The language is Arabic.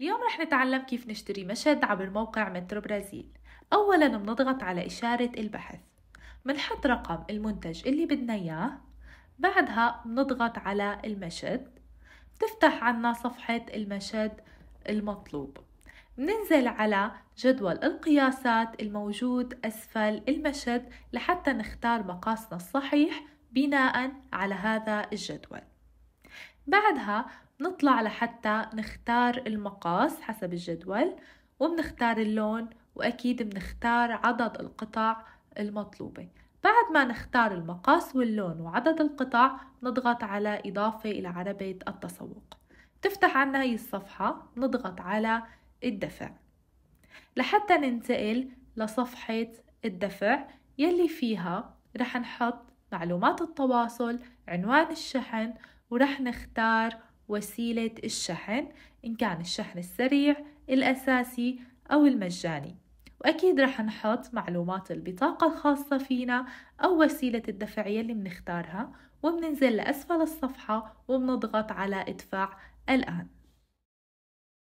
اليوم رح نتعلم كيف نشتري مشهد عبر موقع مترو برازيل أولا بنضغط على إشارة البحث بنحط رقم المنتج اللي بدنا إياه بعدها بنضغط على المشهد بتفتح عنا صفحة المشهد المطلوب بننزل على جدول القياسات الموجود أسفل المشهد لحتى نختار مقاسنا الصحيح بناء على هذا الجدول بعدها بنطلع لحتى نختار المقاس حسب الجدول وبنختار اللون وأكيد بنختار عدد القطع المطلوبة بعد ما نختار المقاس واللون وعدد القطع نضغط على إضافة إلى عربة التسوق تفتح عنا هي الصفحة نضغط على الدفع لحتى ننتقل لصفحة الدفع يلي فيها رح نحط معلومات التواصل عنوان الشحن ورح نختار وسيلة الشحن إن كان الشحن السريع الأساسي أو المجاني وأكيد رح نحط معلومات البطاقة الخاصة فينا أو وسيلة الدفع اللي بنختارها وبننزل لأسفل الصفحة وبنضغط على إدفع الآن